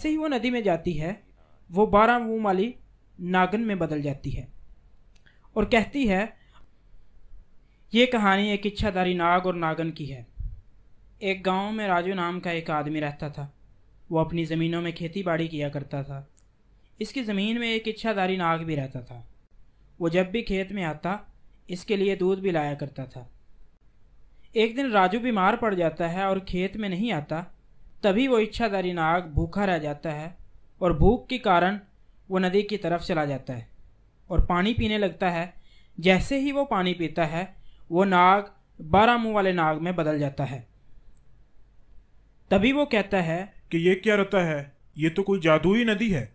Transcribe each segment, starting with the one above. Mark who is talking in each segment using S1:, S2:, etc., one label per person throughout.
S1: जैसे ही वो नदी में जाती है वो बारह मुँह वाली नागन में बदल जाती है और कहती है ये कहानी एक इच्छाधारी नाग और नागन की है एक गांव में राजू नाम का एक आदमी रहता था वो अपनी ज़मीनों में खेती बाड़ी किया करता था इसकी ज़मीन में एक इच्छाधारी नाग भी रहता था वो जब भी खेत में आता इसके लिए दूध भी लाया करता था एक दिन राजू बीमार पड़ जाता है और खेत में नहीं आता तभी वो इच्छाधारी नाग भूखा रह जाता है और भूख के कारण वो नदी की तरफ चला जाता है और पानी पीने लगता है जैसे ही वो पानी पीता है वो नाग बारह मुंह वाले नाग
S2: में बदल जाता है तभी वो कहता है कि ये क्या रहता है ये तो कोई जादुई नदी है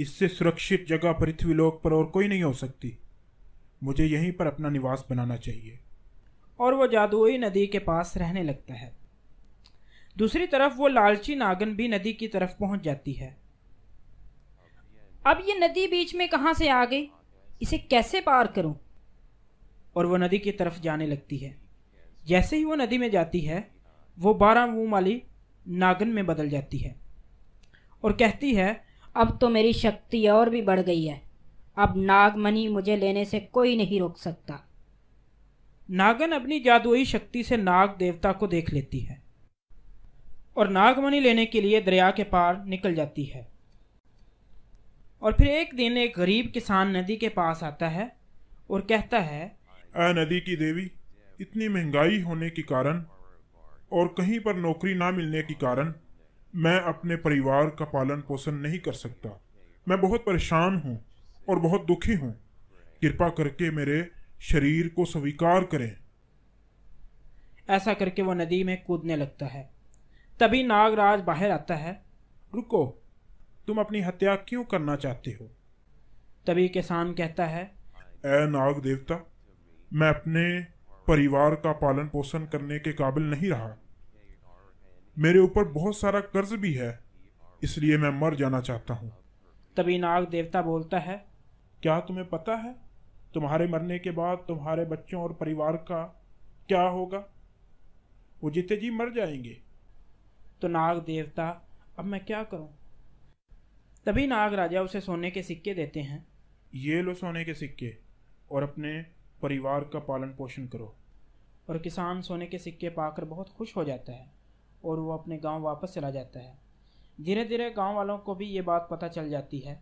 S2: इससे सुरक्षित जगह पृथ्वीलोक पर और कोई नहीं हो सकती मुझे यहीं पर अपना निवास बनाना चाहिए
S1: और वो जादुई नदी के पास रहने लगता है दूसरी तरफ वो लालची नागन भी नदी की तरफ पहुंच जाती है अब ये नदी बीच में कहा से आ गई इसे कैसे पार करूं? और वो नदी की तरफ जाने लगती है जैसे ही वो नदी में जाती है वो बारह मुंह वाली नागन में बदल जाती है और कहती है अब तो मेरी शक्ति और भी बढ़ गई है अब नागमणि मुझे लेने से कोई नहीं रोक सकता नागन अपनी जादुई शक्ति से नाग देवता को देख लेती है और नागमणि लेने के लिए दरिया के पार निकल जाती है और फिर एक दिन एक गरीब किसान नदी के पास आता
S3: है और कहता है अ नदी की देवी इतनी महंगाई होने के कारण और कहीं पर नौकरी ना मिलने के कारण मैं अपने परिवार का पालन पोषण नहीं कर सकता मैं बहुत परेशान हूँ और बहुत दुखी हूँ कृपा करके मेरे शरीर को स्वीकार करें
S1: ऐसा करके वह नदी में कूदने लगता है तभी नागराज बाहर आता है रुको
S3: तुम अपनी हत्या क्यों करना चाहते हो तभी किसान कहता है ए नाग देवता मैं अपने परिवार का पालन पोषण करने के काबिल नहीं रहा मेरे ऊपर बहुत सारा कर्ज भी है इसलिए मैं मर जाना चाहता हूँ
S2: तभी नाग देवता बोलता है क्या तुम्हें पता है तुम्हारे मरने के बाद तुम्हारे बच्चों और परिवार का क्या होगा वो जीते जी मर जाएंगे तो नाग देवता अब मैं क्या करूं तभी नाग राजा उसे सोने के सिक्के देते हैं ये लो सोने के सिक्के और अपने परिवार का पालन पोषण करो
S1: और किसान सोने के सिक्के पाकर बहुत खुश हो जाता है और वो अपने गांव वापस चला जाता है
S2: धीरे धीरे गांव
S1: वालों को भी ये बात पता चल जाती है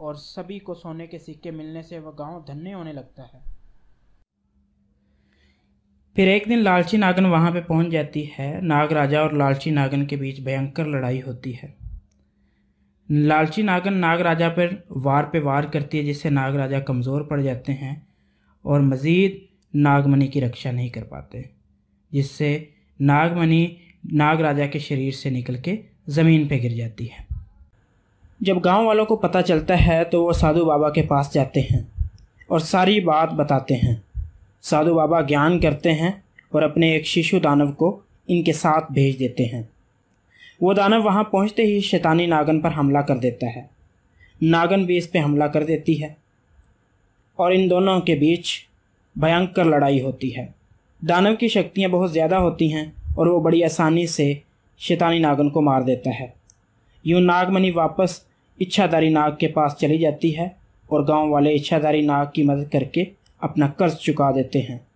S1: और सभी को सोने के सिक्के मिलने से वह गांव धन्य होने लगता है फिर एक दिन लालची नागन वहाँ पे पहुँच जाती है नाग राजा और लालची नागन के बीच भयंकर लड़ाई होती है लालची नागन नाग राजा पर वार पे वार करती है जिससे नाग राजा कमज़ोर पड़ जाते हैं और मज़ीद नागमणि की रक्षा नहीं कर पाते जिससे नागमणि नाग राजा के शरीर से निकल के ज़मीन पे गिर जाती है जब गांव वालों को पता चलता है तो वो साधु बाबा के पास जाते हैं और सारी बात बताते हैं साधु बाबा ज्ञान करते हैं और अपने एक शिशु दानव को इनके साथ भेज देते हैं वो दानव वहाँ पहुँचते ही शैतानी नागन पर हमला कर देता है नागन भी इस पर हमला कर देती है और इन दोनों के बीच भयंकर लड़ाई होती है दानव की शक्तियाँ बहुत ज़्यादा होती हैं और वो बड़ी आसानी से शैतानी नागन को मार देता है यूँ नागमणि वापस इच्छाधारी नाग के पास चली जाती है और गांव वाले इच्छाधारी नाग की मदद करके अपना कर्ज चुका देते हैं